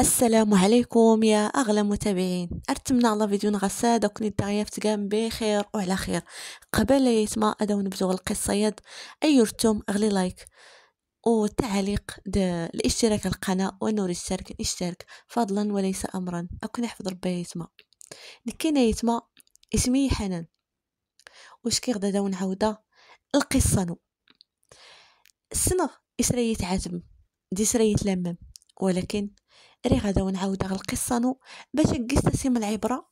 السلام عليكم يا اغلى متابعين ارتمنا على فيديو غساده وكني داعيه فتقام بخير وعلى خير قبل يتما ادو نبداو القصه يد اي رتم اغلي لايك وتعليق الاشتراك القناه ونور الشارك اشترك فضلا وليس امرا اكون يحفظ ربي يتما نكينا يتما اسمي حنان واش كي غدا داو نعاودا القصه نو السنه اسريت عاتم دي سريت لمم ولكن ري غدا ونعاود غير القصه نو باش قصه سيم العبره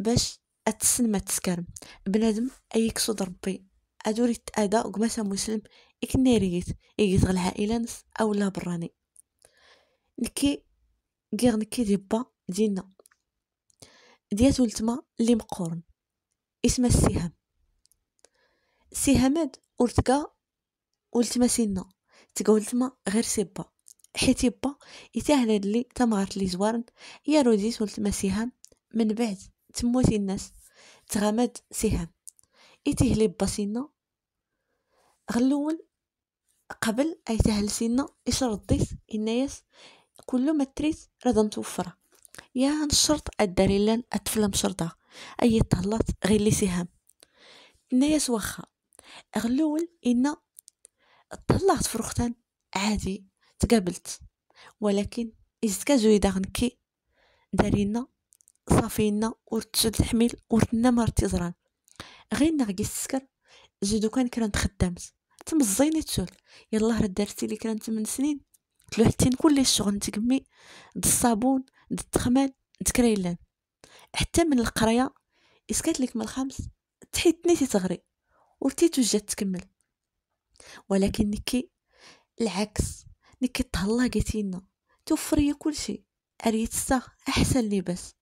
باش اتسن ما تسكرم بنادم ايكسود ربي ادوري تادا وقماسا مسلم اكنيريت ايجيت غل العائله نس او لا براني نكي غير نكي دي با ديالنا ديات ولتما اللي مقورن اسمها السهام سهامات ولتقا ولتما سينا تقا ولتما غير سيبا حيت يبا يتاهل لي تمغرت لي زوارن يا روديت ولتما سهام من بعد تموتي الناس تغمد سهام لي با سينا غلول قبل اي تهل سينا رديت الناس كل ما تريت راه متوفره يا نشرط الداري اتفلم شرطه اي طلات غير لي سهام الناس واخا غلول ان طلعت فروختان عادي تقابلت ولكن إزكا جويدا غنكي دارينا صافينا ورتشد الحميل ورتنا مرتي زران غير غي السكر جي كان كران خدامت تم الزيني تشول يلا راه دارتي لي كران تمن سنين تلوحتين كل الشغل تقمي كمي د الصابون د التخمال د كريلان حتى من القرية اسكات لك من الخمس تحيتني تتغري ورتيتو جات تكمل ولكن نكي العكس اللي كتهلا قالتي لنا توفري كلشي اريتسا احسن لباس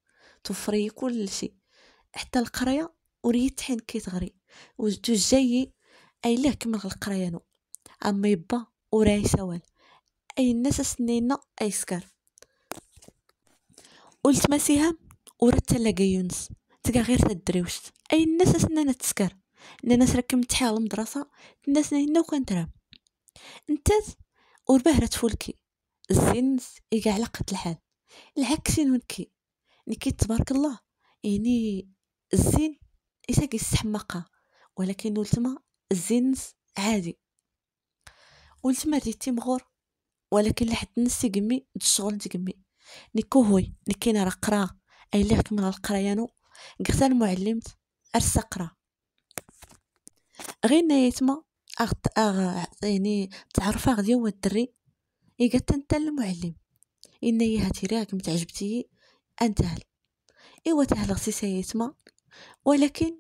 توفري كلشي حتى القرية وريت حين كيتغري وجدو جاي اي ليه كمل القرية نو اما يبا وراي سوال اي الناس سنينا اي سكر قلت ما سهام ورد تلاقى يونس تقع غير تدريوش اي الناس سنينا تسكر الناس راكم تحال المدرسه الناس نينا وكنترام انت والبهرة تفولكي الزنز يقع على قد الحال العكسين ونكي نكي تبارك الله يعني الزين يساقي السحمقة ولكن ولتما الزنز عادي ولتما ريتي مغور ولكن لحد نسي قمي الشغل تقمي نكو هوي نكينا راه قرا اي اللي كمل القرايانو قتال معلمت ارسا قرا غير نايتما أغط... أغ... يعني تعرف غادي هو الدري إي قالت انت المعلم إني هاتي راك متعجبتي انت هل إيوا تهلا غسي سايتما ولكن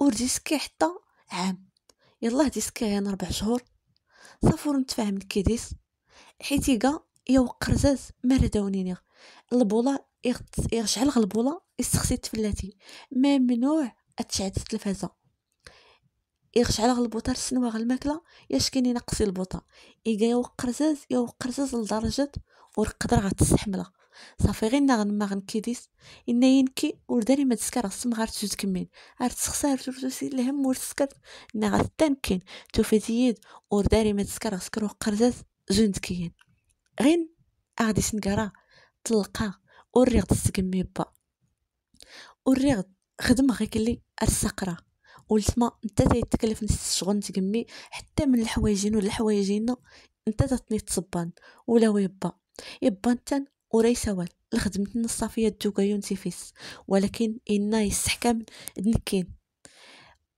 ورديسكي حتى عام يلا ديسكي سكي ربع شهور صافور نتفاهم الكيديس حيت يقا يا وقرزاز مالا داونيني البولا يغشعل غلبولا يستخسي تفلاتي ممنوع اتشعد التلفازه يغش على البوطه السنوه غير الماكله ياش كاين ينقصي البوطه يلقى يا وقرزاز يا وقرزاز لدرجه ورقدر غتستحملها صافي غير نا غنما غنكيديس انا ينكي ورداني ما تسكر غصم غير تجوج كمين غير تسخسر تجوج الهم ورتسكر انا غتنكين زيد ورداني ما تسكر غسكر وقرزاز جندكيين غين غادي سنكرا تلقى وريغ تسكمي با وريغ خدم غير كلي السقره ولتما انت تيتكلف نفس الشغل نتقمي حتى من الحوايجين ولا الحوايجين انت تتني تصبان ولا ويبا يبا انت وريس وال لخدمتنا الصافية الدوغايون تيفيس ولكن إنا يستحكم دنكين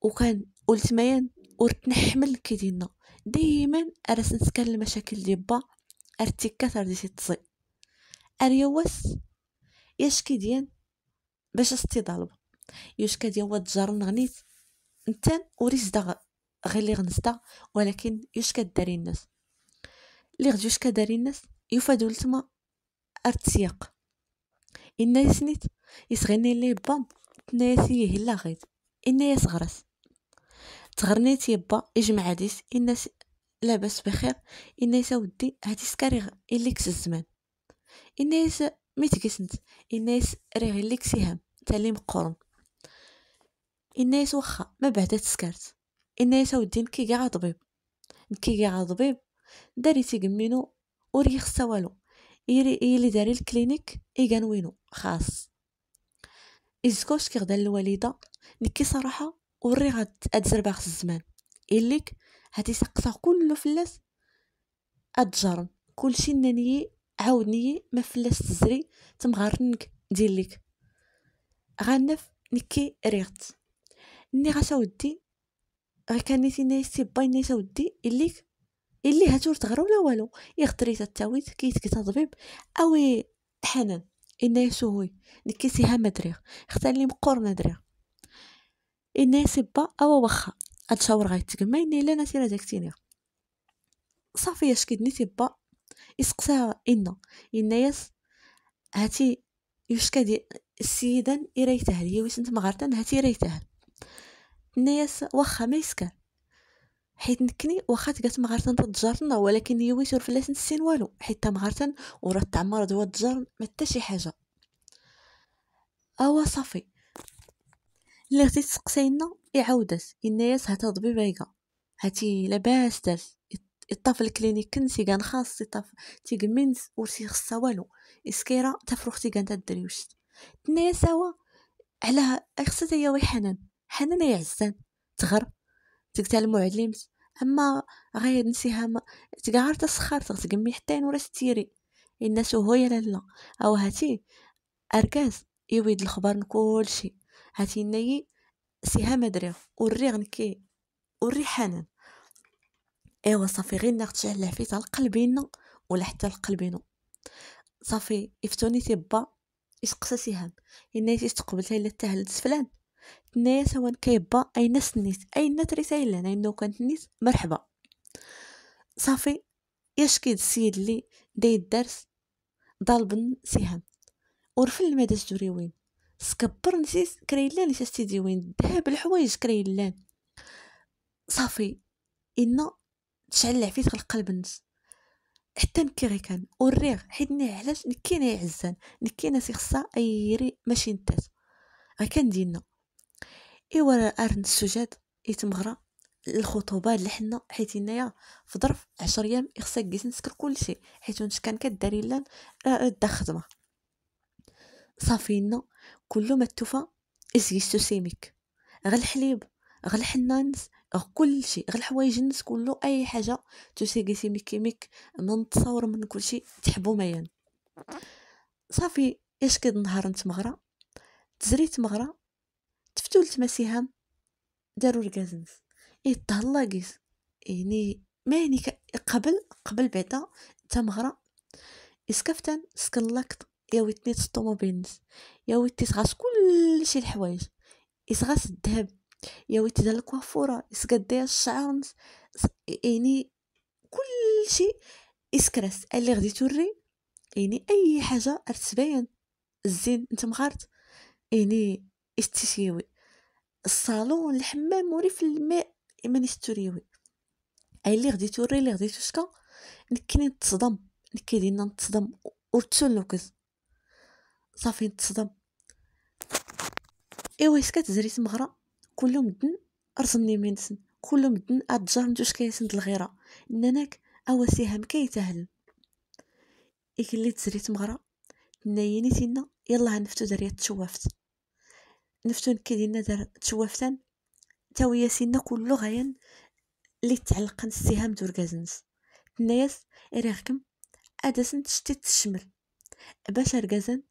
وكان ولتمايان ورتنحمل كيدينا ديما أرس نسكن المشاكل دي با أرتي كثر دي تصي أريوس يشكي ديان باش استيضالب ضالبة ديان كيديان واد غنيت انت وريش دا غير لي غنزدا ولكن يوش كداري الناس اللي غديوش كداري الناس يفادو لتما ارتسيق إنا يسنيت يسغيني لي با إنا يسيه لا غيد إنا يسغرس تغرنيت يبا يجمع عديس إنا لاباس بخير إنا يساودي هادي سكاري اللي كس الزمان إنا يس ميتكسنت إنا يس ريغي اللي كسيهم تالي مقرن الناس واخا ما بعدا تسكرت الناس اودي نكي كاع طبيب نكي كاع طبيب داري تيقمينو وري خصا والو يري يلي داري الكلينيك اي وينو خاص إزكوش كي غدا الوالدة نكي صراحة وري غاد أتزربع خص الزمان إليك هادي سقسا كله فلاس أتجرن كلشي نانيي عاودني ما فلاس تزري تمغرنك دير ليك غنف نكي ريغت ودي غي غير نيتي نيتي باي نيتا اودي إليك اللي هاتور تغرو لا والو يغطري تاويت كيتا طبيب اوي حنان إنا يسوي نكيسي هام دريغ اختالي مقورنا دريغ إنا سبا أو وخا أتشاور غيتكما إني لا نسير هداك تينيغ صافي اش نيتي با يسقسا إنا إنا يس هاتي يوشكا دي السيدان إريتهل هي ويسنت مغارتان هاتي إريتها نياس واخا ما يسكن حيت نكني واخا تقات مغارتن ضد جارتنا ولكن يوي سور فلاس نسين والو حيت تا مغارتن ورات تعمر دوا جارن ما حتى شي حاجه اوا صافي اللي غتي تسقسينا يعاودات الناس هاتا طبيبه هاتي لاباس داز يطاف الكلينيك كنسي كان خاص يطاف تيقمنت ورسي خصها والو اسكيرا تفرختي كان الدريوش وشت تنايا سوا على خصها هي وي حنان حنان يا عزان تغر تقتل المعلم اما غير نسيها ما تقعر تسخر تغتقمي حتى نورا ستيري الناس هو يا لالا او هاتي اركاز يويد الخبر كلشي هاتي ناي سيها مدريغ وري غنكي وري حنان ايوا صافي غير شي على العفيت على قلبينا ولا حتى لقلبينا صافي افتوني تيبا اسقسا سهام الناس تقبلتها الا تاهلت فلان ناس وان كيبا نيس اي اين رسائل انه كانت نيس مرحبا صافي يشكي السيد اللي داي الدرس ضالبن سهام ورفل المدرسة جوري وين سكبر نسيس كريلان ليش استيدي وين ذهب الحوايج كريلان صافي إنا تشعل العفيت في القلب نس حتى نكي غي كان وريغ حيت ني علاش نكينا عزان نكينا سي خصها ايري ماشي نتاس غي كان دينا ايوا راه ارن السجاد يتمغرى الخطوبه اللي حنا حيت هنايا في ظرف 10 ايام خصك جيت نسكر كلشي حيت انت كان كداري الا راه اه، دا خدمه صافي لنا كل ما التوفى اسيستو سيميك غير الحليب غير الحنانس غير شيء غير الحوايج الناس كله اي حاجه توسيكي سيميك كيميك من التصاور من كلشي تحبو ميان صافي اش كد نهار نتمغرى تزريت مغرى تفتول لتماسيهم دارو الكازنس ايه تهلاقيس يعني ما يعني قبل قبل بعدا مغرا اسكفتن سكلاكت يا ويتني الطوموبيل يا ويتي تغاس كلشي الحوايج اسغاس الذهب يا ويتي ديال الكوافوره ديال الشعر يعني كلشي اسكرس اللي غادي توري يعني اي حاجه تبين الزين انت مغارت يعني استشيوي الصالون الحمام في الماء ما نستوريوي اي اللي غدي توري اللي غدي تشكى نكني نتصدم نكي نتصدم ورتسون لوكز صافي نتصدم ايوا اسكات زريت مغرى كلهم مدن رسمني من سن كل مدن اتجار نتوش كيسن الغيره ناناك اوا سهام كيتهل إيه اللي مغرى تمغرى نايني تينا يلا هنفتو دريت تشوافت نفتون كيدي دار تشوافتان تاويا سينا كل غايا اللي تعلقن السهام دورغازنس تناياس إريغكم أدسن تشتي تشمل باش أرغازن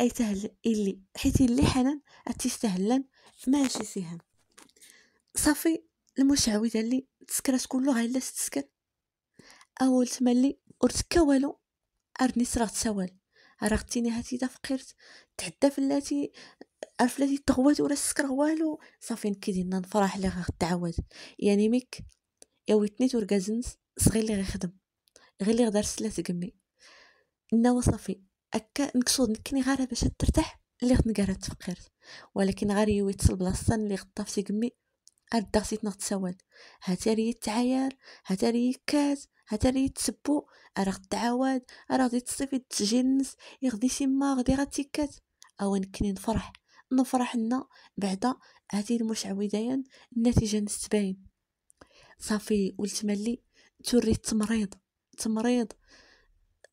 أي تهل إلي حيت اللي حنان أتيستهلن ماشي سهام صافي المشعوذة اللي تسكرات كل غايا لا تسكر أول تملي أرتكوالو والو أرني سرغت سوال راه غتيني هاتي دا فقيرت تحدى فلاتي عرف الذي تغوات ولا سكر والو صافي نكيدينا نفرح اللي غتعاود يعني ميك يا ويتني تورغازنز صغير لي غيخدم غير لي غدار سلات قمي انه صافي اكا نقصد نكني غير باش ترتاح اللي غتنقرا تفقير ولكن غير يويت البلاصه اللي غطافتي قمي هاد دغسيت تعاير هاتاري التعاير هاتاري كات هاتاري تسبو راه غتعاود راه غادي تصيفي تجنس يغدي سيما غدي غتيكات او نكني نفرح نفرح لنا بعد هذه المشعوذين النتيجه نستباين صافي ولتملي توري التمريض التمريض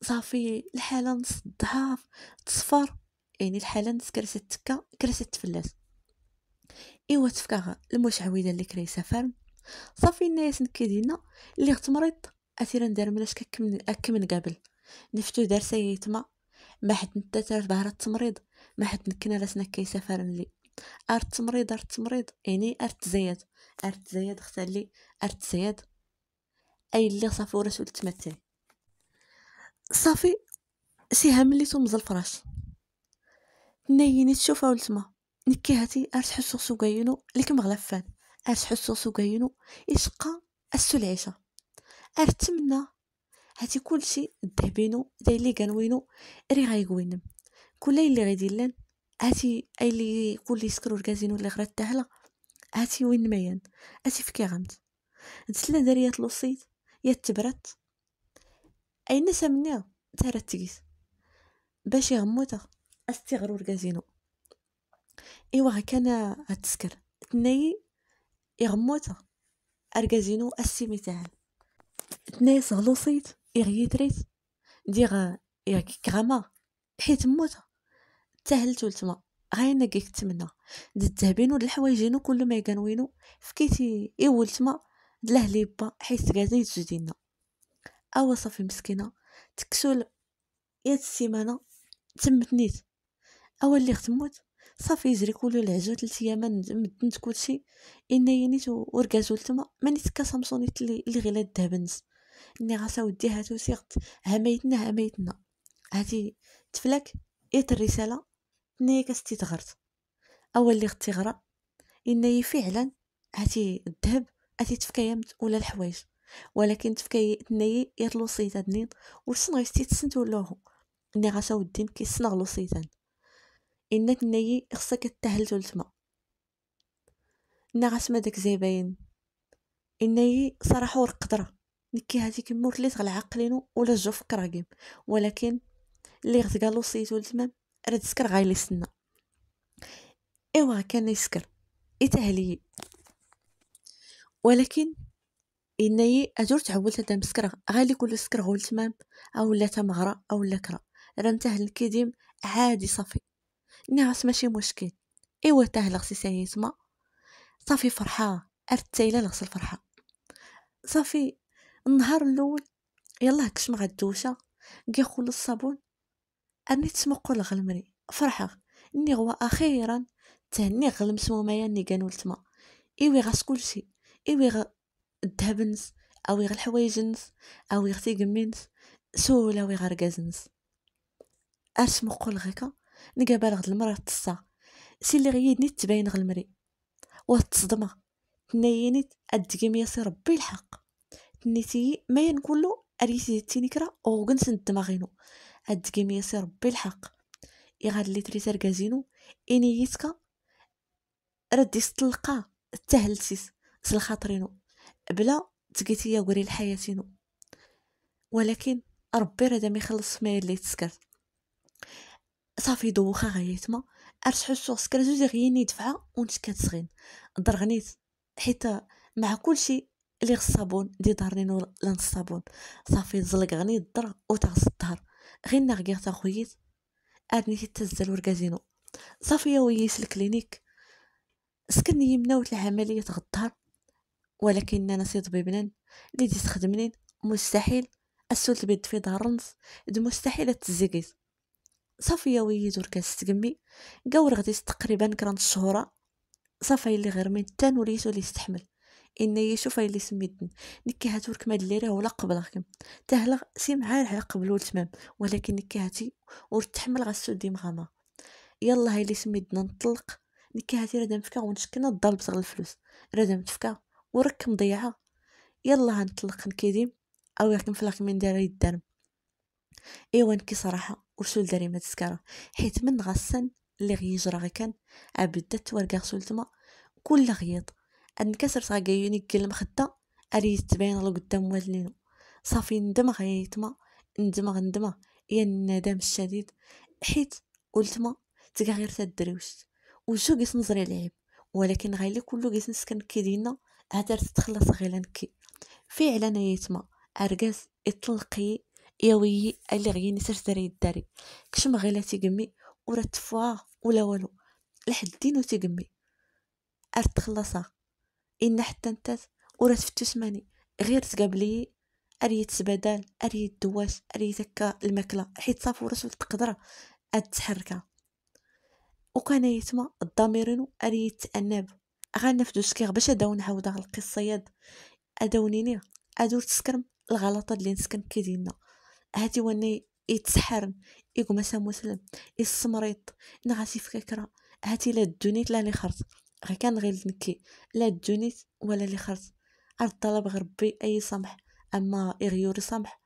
صافي الحاله نص الضعاف تصفر يعني الحاله نص كرست تكا كرست تفلاس ايوا تفكا المشعوذه اللي كري سفر صافي الناس نكيدينا اللي غتمريض اثيرا دار ملاش ككمن من قبل نفتو دار سيتما ما حد نتا تعرف بهرة التمريض ما حد مكنا كي سفر لي ارت تمريض ارت تمريض يعني ارت زياد ارت زياد اختالي ارت زياد اي اللي صافي ورسول تمتعي صافي سيها مليتو تمز الفراش تشوف اول ولتما نكي هاتي ارت حسو سوقاينو لك مغلفان ارت حسو سوقاينو يشقى اسو العيشه ارت تمنى هاتي كلشي دهبينو داي اللي كانوينو ري غايقوينم كل اللي غادي لان هاتي اي اللي لي سكروا الكازينو اللي غرات تهلا هاتي وين ميان هاتي في غمت نتسلا داريا تلوصيت يا تبرات اين سمنيا تارت تقيس باش يغموتا استغرو الكازينو ايوا كان هتسكر تناي يغموتا الكازينو السيمي تاعها تناي صهلوصيت يغيتريت ديغا يغ كراما حيت موتا تهلت لتما غير انا كنتمنى د الذهبين ود الحوايجين كل ما كنوينو فكيتي اي تما د الاهلي با حيت كازا يتجدينا اوا صافي مسكينه تكسول يا السيمانه تمت نيت اوا اللي ختموت صافي يجري كل العزو ثلاث ايام مدنت كلشي ان ينيت وركازو لتما ماني تكا سامسوني اللي غير الذهب نس اني غاسا وديها هاتو هميتنا هميتنا هاتي تفلك ايت الرساله كستي تغرت اول اللي غتيغرى اني فعلا هاتي الذهب هاتي تفكيمت ولا الحوايج ولكن تفكي تنايا ير لوصيتا دنين ورسن غيستي تسنتو لوهو اني غاشا ودي مكيسنا لوصيتان انك تنايا خصك كتهل تلتما ان غاسما داك زباين اني صراحه ورقدره نكي هاتي كمور لي تغلع عقلينو ولا جو فكراكيم ولكن اللي غتقالو صيتو لتمام راه تسكر غايل يسنى ايوا كان يسكر يتهلي ولكن إني أجر تعولت هذا مسكرة غالي كل سكر هو التمام أو لا تمغرة أو لا كرة راه تهل كيديم عادي صافي نعس ماشي مشكل إيوا تهل غسي ساهي تما صافي فرحة أرت تايلة لغس الفرحة صافي النهار الأول يلاه كشم غدوشة كي خلص الصابون أني تمقل غلمري فرحة إني غوا أخيرا تهني غلم سمومايا إني كانو لتما إيوي غاس كلشي إيوي غا الذهب أو أوي غ الحوايج نس أوي سولا وي غ ركاز نس أرس مقل غيكا نقا المرة تصا سي اللي غيدني تباين غلمري وتصدمة تناينيت أدقيم ياسي ربي الحق تنيتي ما ينقولو أريتي تيني كرا وغنس ندماغينو هاد الجيم ربي الحق غاد لي تريتر كازينو يسكا ردي ستلقى تهلتيس سلخاطرينو بلا تقيتي يا قري ولكن ربي راه دامي خلص ما اللي تسكر صافي دوخا غايتما ارتحو السوغ سكر زوج غيني دفعه ونت كتسغين ضرغنيت حيت مع كلشي اللي غصابون دي دارنينو لنصابون صافي زلق غني الضر وتغص الظهر غير تا خويت ادني تتزل وركازينو صافيه ويس الكلينيك سكن يمناوت العمليه غدار ولكن انا سي طبيبنا اللي دي مستحيل السول بيد في دار النص مستحيل تزيقيت صافيه ويد وركاز تقمي قاور غادي تقريبا كران الشهوره صافي اللي غير من تان وليتو اللي يستحمل إني يشوف اللي سميتن نكهته ركمة الليرة ولا قبلكم تهلا سمعان على قبل وتمام ولكن نكهتي ورتحمل دي مغاما يلا هاي اللي سميتنا نطلق نكهتي رادا مفكا ونشكنا الضرب صغ الفلوس رادا متفكا ورك مضيعة يلا هنطلق نكيدي او يركم فلاك من دار يدار ايوا نكي صراحة ورسول داري ما تسكرة حيت من غسان اللي غيجرى غي كان عبدت ورقا غسول تما كل غيط غنكسر صاغيوني كل مخدة اريد تبين الله قدام والدينو صافي ندم غيتما ندم غندما يا الندم الشديد حيت ولتما غير تدريوش وشو قيس نزري العيب ولكن غير كلو قيس نسكن كيدينا عتر تتخلص غير نكي فعلا يتما ارقاس يا ويي اللي غيني ترتري الداري كشم غيلا تيقمي ورا ولا والو لحد دينو تيقمي ارتخلصها إن حتى نتاس ورات تفتشماني غير تقابلي أريد سبدال أريد دواش أريد هكا الماكلة حيت صافي ورات تقدر تتحركها وكان يتما الضميرين أريد تأنب غنفدو سكيغ باش أداو القصه غا القصياد أداونيني أدور تسكرم الغلطة اللي نسكن كيدينا هاتي واني يتسحرن يقوم مسلم يسمريط نغاسي فكرة هاتي لا الدنيا لا لي خرط غير كان غير نكي لا الدونيس ولا اللي خرج على الطلب غربي اي سمح اما اغيور سمح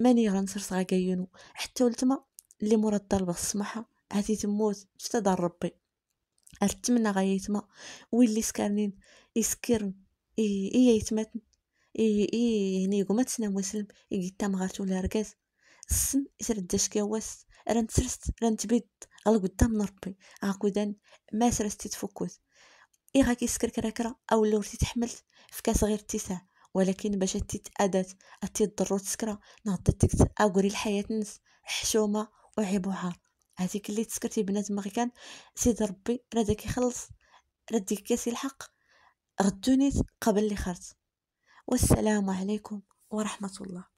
ماني غنصرص غاكايونو حتى ولتما اللي مورا الطلب الصمحة عادي تموت حتى دار ربي اتمنى غايا يتما ويلي سكرنين يسكرن اي اي يتمتن اي اي هني يقوم تسنى مسلم تام مغاتو ولا ركاز السن يسرداش كواس رانتسرست رانتبيد على قدام نربي عقودا ما سرستي تفكوت اي كرا كرا او رتي تحملت في كاس غير اتساع ولكن باش تي تادات اتي تضرو تسكرا نهضت تكت اغوري الحياه نس حشومه وعيب وعار هذيك اللي تسكرتي بنات مغي كان سيد ربي راه داك يخلص راه ديك كاسي الحق غدونيت قبل اللي خرت والسلام عليكم ورحمه الله